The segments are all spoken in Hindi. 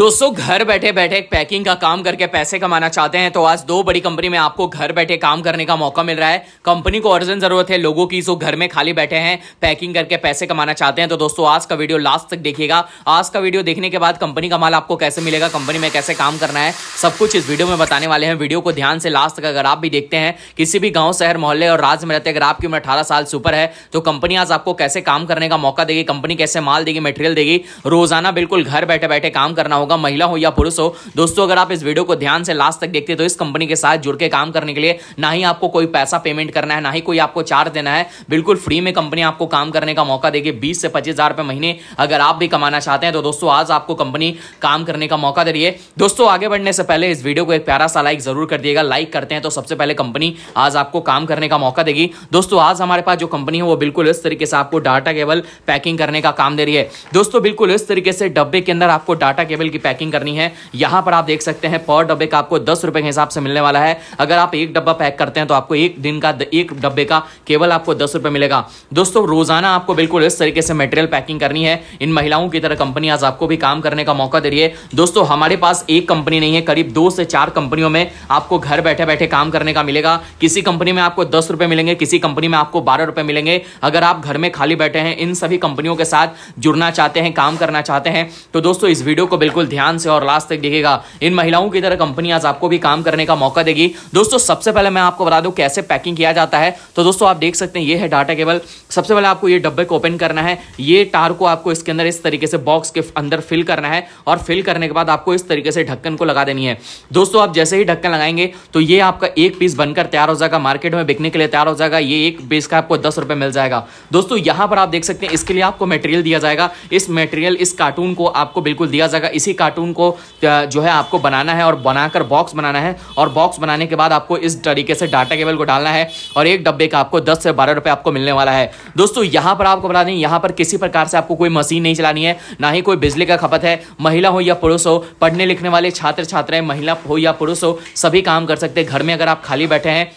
दोस्तों घर बैठे बैठे पैकिंग का काम करके पैसे कमाना चाहते हैं तो आज दो बड़ी कंपनी में आपको घर बैठे काम करने का मौका मिल रहा है कंपनी को अर्जेंट जरूरत है लोगों की जो घर में खाली बैठे हैं पैकिंग करके पैसे कमाना चाहते हैं तो दोस्तों आज का वीडियो लास्ट तक देखिएगा आज का वीडियो देखने के बाद कंपनी का माल आपको कैसे मिलेगा कंपनी में कैसे काम करना है सब कुछ इस वीडियो में बताने वाले हैं वीडियो को ध्यान से लास्ट तक अगर आप भी देखते हैं किसी भी गाँव शहर मोहल्ले और राज्य में रहते अगर आपकी उम्र अठारह साल से ऊपर है तो कंपनी आज आपको कैसे काम करने का मौका देगी कंपनी कैसे माल देगी मटेरियल देगी रोजाना बिल्कुल घर बैठे बैठे काम करना होगा होगा महिला हो या पुरुष हो दोस्तों अगर आप इस वीडियो को ध्यान से लास्ट तक देखते तो इस कंपनी के साथ जुड़ के काम करने के लिए ना ही आपको कोई पैसा पेमेंट करना है ना ही कोई आपको चार्ज देना है बिल्कुल फ्री में कंपनी आपको काम करने का मौका देगी बीस से पच्चीस हजार महीने अगर आप भी कमाना चाहते हैं तो दोस्तों आज आपको कंपनी काम करने का मौका दे रही है दोस्तों आगे बढ़ने से पहले इस वीडियो को एक प्यारा सा लाइक जरूर कर दिएगा लाइक करते हैं तो सबसे पहले कंपनी आज आपको काम करने का मौका देगी दोस्तों आज हमारे पास जो कंपनी है वो बिल्कुल इस तरीके से आपको डाटा केबल पैकिंग करने का काम दे रही है दोस्तों बिल्कुल इस तरीके से डब्बे के अंदर आपको डाटा केबल की पैकिंग करनी है यहां पर आप देख सकते हैं पर डब्बे का आपको दस रुपए के हिसाब से मिलने वाला है अगर आप एक डब्बा पैक करते हैं तो आपको एक दिन का एक डब्बे का केवल आपको दस रुपए मिलेगा दोस्तों रोजाना आपको बिल्कुल इस तरीके से मेटेरियल पैकिंग करनी है इन महिलाओं की तरह कंपनी आज आपको भी काम करने का मौका दे रही है दोस्तों हमारे पास एक कंपनी नहीं है करीब दो से चार कंपनियों में आपको घर बैठे बैठे काम करने का मिलेगा किसी कंपनी में आपको दस रुपए मिलेंगे किसी कंपनी में आपको बारह रुपए मिलेंगे अगर आप घर में खाली बैठे हैं इन सभी कंपनियों के साथ जुड़ना चाहते हैं काम करना चाहते हैं तो दोस्तों इस वीडियो को बिल्कुल बिल्कुल ध्यान से और लास्ट तक देखिएगा इन महिलाओं की तरह कंपनी आज आपको भी काम करने का मौका देगी दोस्तों सबसे पहले मैं आपको बता दूं कैसे पैकिंग किया जाता है तो दोस्तों आप देख सकते हैं ये है डाटा केबल सबसे पहले आपको ये डब्बे को ओपन करना है ये टार को आपको इसके अंदर इस तरीके से बॉक्स के अंदर फिल करना है और फिल करने के बाद आपको इस तरीके से ढक्कन को लगा देनी है दोस्तों आप जैसे ही ढक्कन लगाएंगे तो ये आपका एक पीस बनकर तैयार हो जाएगा मार्केट में बिकने के लिए तैयार हो जाएगा ये एक पीस का आपको दस रुपए मिल जाएगा दोस्तों यहां पर आप देख सकते हैं इसके लिए आपको मटेरियल दिया जाएगा इस मटेरियल इस कार्टून को आपको बिल्कुल दिया जाएगा इसी इसी कार्टून को जो है आपको बनाना है और बनाकर बॉक्स बनाना है और बॉक्स बनाने के बाद आपको इस तरीके से डाटा केबल को डालना है और एक डब्बे का आपको दस से बारह रुपये आपको मिलने वाला है दोस्तों यहाँ पर आपको बता दें यहाँ पर किसी प्रकार से आपको कोई मशीन नहीं चलानी है ना ही कोई बिजली का खपत है महिला हो या पुरुष हो पढ़ने लिखने वाले छात्र छात्राएं महिला हो या पुरुष हो सभी काम कर सकते हैं घर में अगर आप खाली बैठे हैं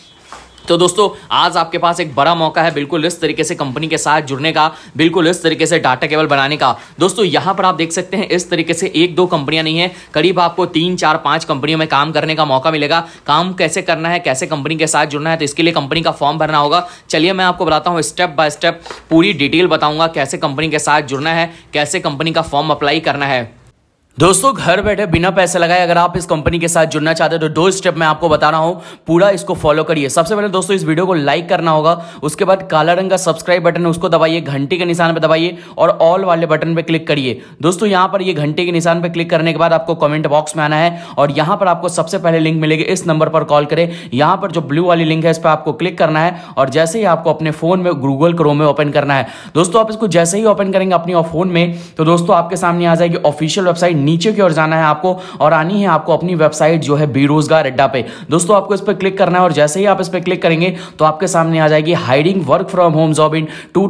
तो दोस्तों आज आपके पास एक बड़ा मौका है बिल्कुल इस तरीके से कंपनी के साथ जुड़ने का बिल्कुल इस तरीके से डाटा केबल बनाने का दोस्तों यहां पर आप देख सकते हैं इस तरीके से एक दो कंपनियां नहीं है करीब आपको तीन चार पांच कंपनियों में काम करने का मौका मिलेगा काम कैसे करना है कैसे कंपनी के साथ जुड़ना है तो इसके लिए कंपनी का फॉर्म भरना होगा चलिए मैं आपको बताता हूँ स्टेप बाय स्टेप पूरी डिटेल बताऊंगा कैसे कंपनी के साथ जुड़ना है कैसे कंपनी का फॉर्म अप्लाई करना है दोस्तों घर बैठे बिना पैसे लगाए अगर आप इस कंपनी के साथ जुड़ना चाहते हो तो दो स्टेप मैं आपको बता रहा हूं पूरा इसको फॉलो करिए सबसे पहले दोस्तों इस वीडियो को लाइक करना होगा उसके बाद काला रंग का सब्सक्राइब बटन उसको दबाइए घंटी के निशान पर दबाइए और ऑल वाले बटन पर क्लिक करिए दोस्तों यहां पर ये घंटे के निशान पर क्लिक करने के बाद आपको कॉमेंट बॉक्स में आना है और यहां पर आपको सबसे पहले लिंक मिलेगी इस नंबर पर कॉल करें यहां पर जो ब्लू वाली लिंक है इस पर आपको क्लिक करना है और जैसे ही आपको अपने फोन में गूगल क्रोम में ओपन करना है दोस्तों आप इसको जैसे ही ओपन करेंगे अपने फोन में तो दोस्तों आपके सामने आ जाएगी ऑफिशियल वेबसाइट नीचे की ओर जाना है आपको और आनी है आपको अपनी वेबसाइट जो है बेरोजगार अड्डा पे दोस्तों आपको इस पर क्लिक करना है और जैसे ही आप इस पर क्लिक करेंगे तो आपके सामने आ जाएगी hiding work from home job in two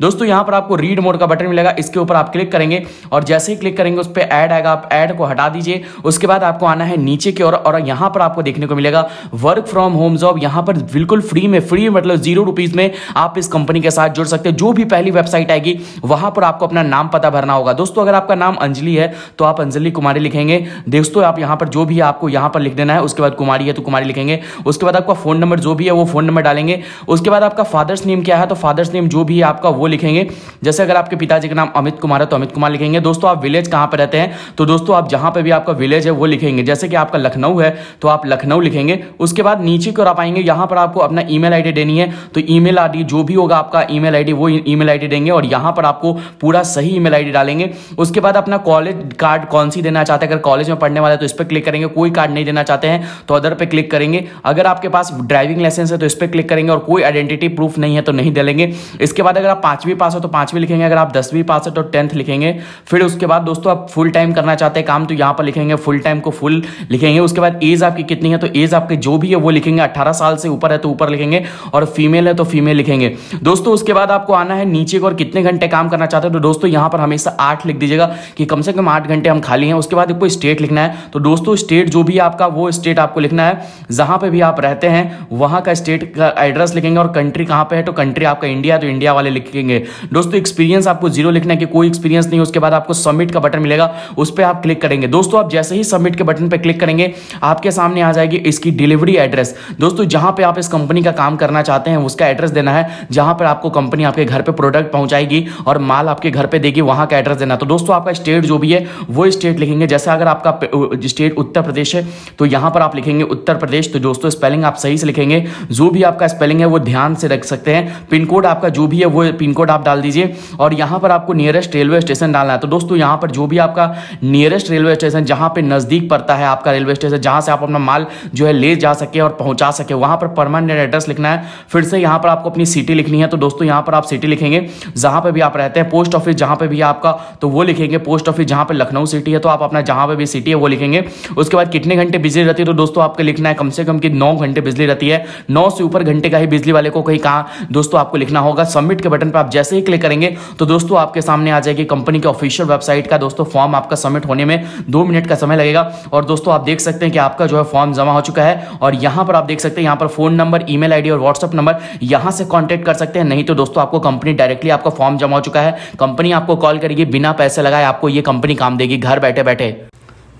दोस्तों यहां पर आपको रीड मोड का बटन मिलेगा इसके ऊपर आप क्लिक करेंगे और जैसे ही क्लिक करेंगे उस पर एड आएगा आप एड को हटा दीजिए उसके बाद आपको आना है नीचे की ओर और, यहां पर आपको देखने को मिलेगा वर्क फ्रॉम होम जॉब यहां पर बिल्कुल फ्री में फ्री मतलब जीरो रुपीज में आप इस कंपनी के साथ जुड़ सकते हैं जो भी पहली वेबसाइट आएगी वहां पर आपको अपना नाम पता भरना होगा दोस्तों अगर आपका नाम अंजलि है तो आप अंजलि कुमारी लिखेंगे दोस्तों आप यहाँ पर जो भी आपको यहाँ पर लिख देना है उसके बाद कुमारी है तो कुमारी लिखेंगे उसके बाद आपका फोन नंबर जो भी है वो फोन नंबर डालेंगे उसके बाद आपका फादर्स नेम क्या है तो फादर्स नेम जो भी है आपका वो लिखेंगे जैसे अगर आपके पिताजी का नाम अमित कुमार है तो अमित कुमार लिखेंगे दोस्तों आप विलेज कहाँ पर रहते हैं तो दोस्तों आप जहाँ पर भी आपका विलेज है वो लिखेंगे जैसे कि आपका लखनऊ है तो आप लखनऊ लिखेंगे उसके बाद नीचे की ओर आप आएंगे यहाँ पर आपको अपना ईमेल आईडी देनी है तो ईमेल आईडी जो भी होगा आपका ईमेल आईडी वो ईमेल आईडी देंगे और यहाँ पर आपको पूरा सही ईमेल आईडी डालेंगे उसके बाद अपना कॉलेज कॉलेज कार्ड कौन सी देना चाहते हैं अगर कॉलेज में पढ़ने वाले तो इस पर क्लिक करेंगे कोई कार्ड नहीं देना चाहते हैं तो अदर पर क्लिक करेंगे अगर आपके पास ड्राइविंग लाइसेंस है तो इस पर क्लिक करेंगे और कोई आइडेंटिटी प्रूफ नहीं है तो नहीं दे लेंगे इसके बाद अगर आप पाँचवीं पास हो तो पाँचवीं लिखेंगे अगर आप दसवीं पास हो तो टेंथ लिखेंगे फिर उसके बाद दोस्तों आप फुल टाइम करना चाहते हैं काम तो यहां पर लिखेंगे फुल टाइम को फुल लिखेंगे उसके बाद एज आपकी कितनी है तो एज आपके जो भी है वो लिखेंगे अठारह साल से ऊपर है तो ऊपर लिखेंगे और फीमेल है तो फीमेल लिखेंगे दोस्तों उसके बाद आपको आना है नीचे और कितने घंटे काम करना चाहते हैं तो दोस्तों यहां पर हमेशा आठ लिख दीजिएगा कि कम से कम कम आठ घंटे हम खाली हैं उसके बाद आपको स्टेट लिखना है तो दोस्तों स्टेट जो भी आपका वो स्टेट आपको लिखना है जहाँ पर भी आप रहते हैं वहाँ का स्टेट का एड्रेस लिखेंगे और कंट्री कहाँ पर है तो कंट्री आपका इंडिया तो इंडिया वाले लिखेंगे दोस्तों एक्सपीरियंस आपको जीरो लिखना है कि कोई एक्सपीरियंस नहीं उसके बाद आपको सबमिट का बटन मिलेगा उस पर आप क्लिक करेंगे दोस्तों आप जैसे ही सबमिट के बटन पर क्लिक करेंगे आपके सामने आ जाएगी इसकी डिलीवरी एड्रेस दोस्तों जहां पर आप इस कंपनी का काम करना चाहते हैं उसका एड्रेस देना है जहां पर आपको कंपनी आपके घर पर प्रोडक्ट पहुंचाएगी और माल आपके घर पर देगी वहां का एड्रेस देना तो दोस्तों आपका स्टेट जो भी हुई है वो स्टेट लिखेंगे जैसे अगर आपका स्टेट उत्तर प्रदेश है तो यहां पर आप लिखेंगे उत्तर प्रदेश तो दोस्तों स्पेलिंग आप सही से लिखेंगे जो भी आपका स्पेलिंग है वो ध्यान से रख सकते हैं पिन कोड आपका जो भी है वो पिन कोड आप डाल दीजिए और यहां पर आपको नियरेस्ट रेलवे स्टेशन डालना है तो दोस्तों यहां पर जो भी आपका नियरेस्ट रेलवे स्टेशन जहां पर नज़दीक पड़ता है आपका रेलवे स्टेशन जहां से आप अपना माल जो है ले जा सके और पहुंचा सके वहां पर परमानेंट एड्रेस लिखना है फिर से यहां पर आपको अपनी सिटी लिखनी है तो दोस्तों यहां पर आप सिटी लिखेंगे जहां पर भी आप रहते हैं पोस्ट ऑफिस जहां पर भी आपका तो वो लिखेंगे पोस्ट ऑफिस जहां पर लखनऊ सिटी है तो आप अपना जहां पर भी सिटी है वो लिखेंगे उसके बाद कितने घंटे बिजली रहती है तो दोस्तों आपको लिखना है कम से कम कि नौ घंटे बिजली रहती है नौ से ऊपर घंटे का ही बिजली वाले को कहीं कहा दोस्तों आपको लिखना होगा सबमिट के बटन पर आप जैसे ही क्लिक करेंगे तो दोस्तों आपके सामने आ जाएगी कंपनी के ऑफिशियल वेबसाइट का दोस्तों फॉर्म आपका सबमिट होने में दो मिनट का समय लगेगा और दोस्तों आप देख सकते हैं कि आपका जो है फॉर्म जमा हो चुका है और यहां पर आप देख सकते हैं यहां पर फोन नंबर ईमेल आईडी और व्हाट्सअप नंबर यहां से कॉन्टेक्ट कर सकते हैं नहीं तो दोस्तों आपको कंपनी डायरेक्टली आपका फॉर्म जमा हो चुका है कंपनी आपको कॉल करेगी बिना पैसे लगाए आपको यह कंपनी कंपनी काम देगी घर बैठे बैठे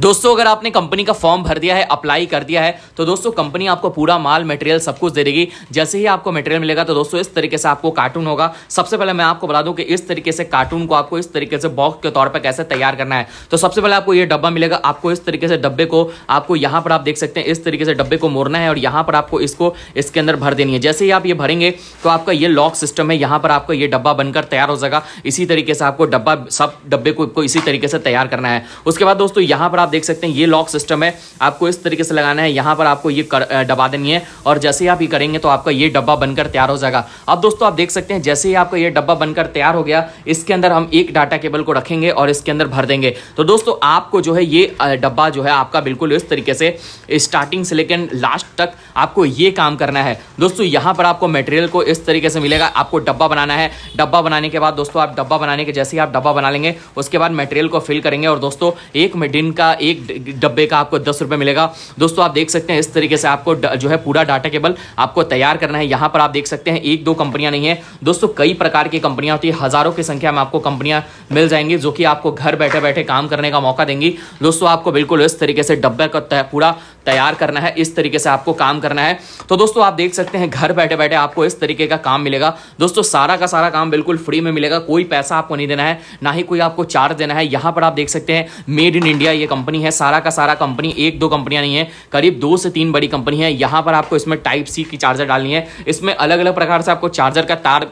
दोस्तों अगर आपने कंपनी का फॉर्म भर दिया है अप्लाई कर दिया है तो दोस्तों कंपनी आपको पूरा माल मटेरियल सब कुछ दे देगी जैसे ही आपको मटेरियल मिलेगा तो दोस्तों इस तरीके से आपको कार्टून होगा सबसे पहले मैं आपको बता दूं कि इस तरीके से कार्टून को आपको इस तरीके से बॉक्स के तौर पर कैसे तैयार करना है तो सबसे पहले आपको ये डब्बा मिलेगा आपको इस तरीके से डब्बे को आपको यहाँ पर आप देख सकते हैं इस तरीके से डब्बे को मोड़ना है और यहाँ पर आपको इसको इसके अंदर भर देनी है जैसे ही आप ये भरेंगे तो आपका ये लॉक सिस्टम है यहाँ पर आपका ये डब्बा बनकर तैयार हो जाएगा इसी तरीके से आपको डब्बा सब डब्बे को इसी तरीके से तैयार करना है उसके बाद दोस्तों यहाँ पर आप देख सकते हैं ये लॉक सिस्टम है आपको इस तरीके से लगाना है यहाँ पर आपको ये डबा देनी है और जैसे आप ये करेंगे तो आपका ये डब्बा बनकर तैयार हो जाएगा अब दोस्तों आप देख सकते हैं जैसे ही आपका ये डब्बा बनकर तैयार हो गया इसके अंदर हम एक डाटा केबल को रखेंगे और इसके अंदर भर देंगे तो दोस्तों आपको जो है ये डब्बा जो है आपका बिल्कुल इस तरीके से स्टार्टिंग से लेकर लास्ट तक आपको ये काम करना है दोस्तों यहाँ पर आपको मटेरियल को इस तरीके से मिलेगा आपको डब्बा बनाना है डब्बा बनाने के बाद दोस्तों आप डब्बा बनाने के जैसे ही आप डब्बा बना लेंगे उसके बाद मटेरियल को फिल करेंगे और दोस्तों एक दिन का एक डब्बे का आपको दस रुपये मिलेगा दोस्तों आप देख सकते हैं इस तरीके से आपको जो है पूरा डाटा केबल आपको तैयार करना है यहाँ पर आप देख सकते हैं एक दो कंपनियाँ नहीं है दोस्तों कई प्रकार की कंपनियाँ होती है हज़ारों की संख्या में आपको कंपनियाँ मिल जाएंगी जो कि आपको घर बैठे बैठे काम करने का मौका देंगी दोस्तों आपको बिल्कुल इस तरीके से डब्बे का पूरा तैयार करना है इस तरीके से आपको काम करना है तो दोस्तों आप देख सकते हैं घर बैठे बैठे आपको इस तरीके का काम मिलेगा दोस्तों सारा का सारा काम बिल्कुल फ्री में मिलेगा कोई पैसा आपको नहीं देना है ना ही कोई आपको चार्ज देना है यहां पर आप देख सकते हैं मेड इन इंडिया ये कंपनी कंपनी है सारा का सारा कंपनी एक दो कंपनियां नहीं है करीब दो से तीन बड़ी कंपनी है यहां पर आपको इसमें टाइप सी की चार्जर डालनी है इसमें अलग अलग प्रकार से आपको चार्जर का तार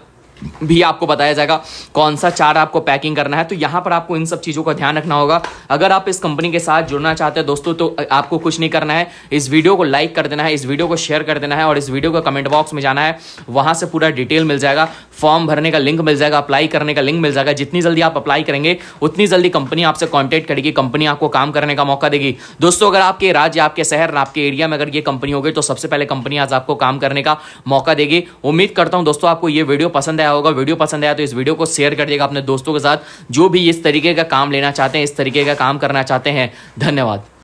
भी आपको बताया जाएगा कौन सा चार आपको पैकिंग करना है तो यहाँ पर आपको इन सब चीज़ों का ध्यान रखना होगा अगर आप इस कंपनी के साथ जुड़ना चाहते हैं दोस्तों तो आपको कुछ नहीं करना है इस वीडियो को लाइक कर देना है इस वीडियो को शेयर कर देना है और इस वीडियो को कमेंट बॉक्स में जाना है वहाँ से पूरा डिटेल मिल जाएगा फॉर्म भरने का लिंक मिल जाएगा अप्लाई करने का लिंक मिल जाएगा जितनी जल्दी आप अप्लाई करेंगे उतनी जल्दी कंपनी आपसे कॉन्टैक्ट करेगी कंपनी आपको काम करने का मौका देगी दोस्तों अगर आपके राज्य आपके शहर आपके एरिया में अगर ये कंपनी होगी तो सबसे पहले कंपनी आज आपको काम करने का मौका देगी उम्मीद करता हूँ दोस्तों आपको ये वीडियो पसंद है आया होगा वीडियो पसंद आया तो इस वीडियो को शेयर कर दिएगा अपने दोस्तों के साथ जो भी इस तरीके का काम लेना चाहते हैं इस तरीके का काम करना चाहते हैं धन्यवाद